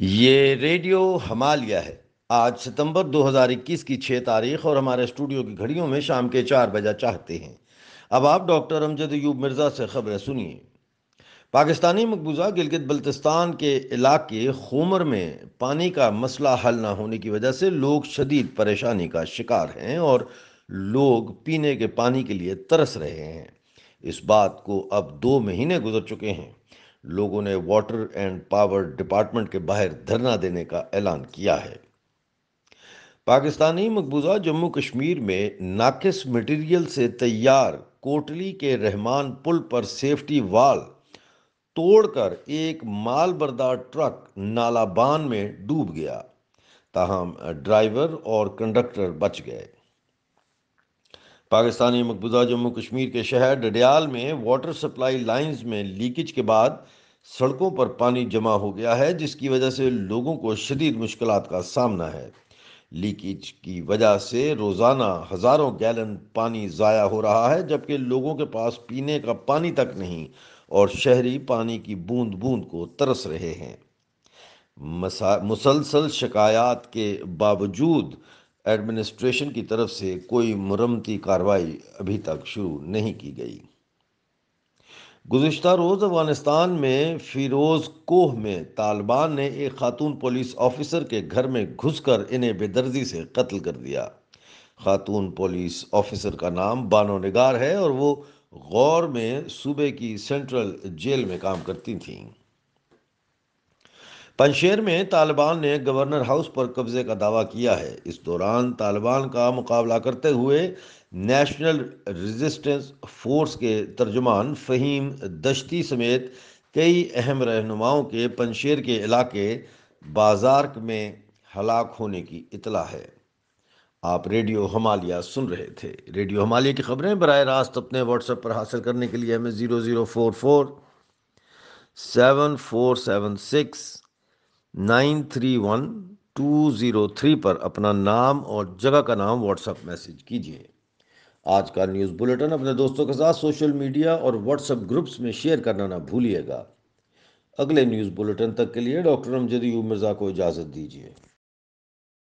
ये रेडियो हमालिया है आज सितंबर 2021 की छः तारीख और हमारे स्टूडियो की घड़ियों में शाम के चार बजा चाहते हैं अब आप डॉक्टर अमजद यूब मिर्ज़ा से खबरें सुनिए पाकिस्तानी मकबूजा गिलगित बल्तिस्तान के इलाके खूमर में पानी का मसला हल ना होने की वजह से लोग शदीद परेशानी का शिकार हैं और लोग पीने के पानी के लिए तरस रहे हैं इस बात को अब दो महीने गुजर चुके हैं लोगों ने वाटर एंड पावर डिपार्टमेंट के बाहर धरना देने का ऐलान किया है पाकिस्तानी मकबूजा जम्मू कश्मीर में नाकिस मटेरियल से तैयार कोटली के रहमान पुल पर सेफ्टी वाल तोड़कर एक माल बरदार ट्रक नालाबान में डूब गया ताहम ड्राइवर और कंडक्टर बच गए पाकिस्तानी मकबूजा जम्मू कश्मीर के शहर डडयाल में वाटर सप्लाई लाइंस में लीकेज के बाद सड़कों पर पानी जमा हो गया है जिसकी वजह से लोगों को शदीद मुश्किल का सामना है लीकेज की वजह से रोज़ाना हज़ारों गैलन पानी ज़ाया हो रहा है जबकि लोगों के पास पीने का पानी तक नहीं और शहरी पानी की बूंद बूंद को तरस रहे हैं मुसलसल शिकायत के बावजूद एडमिनिस्ट्रेशन की तरफ से कोई मुरमती कार्रवाई अभी तक शुरू नहीं की गई गुज्तर रोज़ अफगानिस्तान में फिरोज़ कोह में तालिबान ने एक खातून पुलिस ऑफिसर के घर में घुसकर इन्हें बेदर्जी से कत्ल कर दिया खातून पुलिस ऑफिसर का नाम बानो नगार है और वो गौर में सूबे की सेंट्रल जेल में काम करती थी पंशेर में तालिबान ने गवर्नर हाउस पर कब्जे का दावा किया है इस दौरान तालिबान का मुकाबला करते हुए नेशनल रेजिस्टेंस फोर्स के तर्जुमान फ़हीम दश्ती समेत कई अहम रहनुमाओं के पंशेर के इलाके बाजार में हलाक होने की इतला है आप रेडियो हमालिया सुन रहे थे रेडियो हमालिया की खबरें बर रास्त अपने व्हाट्सएप पर हासिल करने के लिए हमें zero zero four four seven four seven six nine three one two zero three पर अपना नाम और जगह का नाम व्हाट्सएप मैसेज कीजिए आज का न्यूज़ बुलेटिन अपने दोस्तों के साथ सोशल मीडिया और व्हाट्सएप ग्रुप्स में शेयर करना ना भूलिएगा अगले न्यूज़ बुलेटिन तक के लिए डॉक्टर अमजदी मिर्ज़ा को इजाज़त दीजिए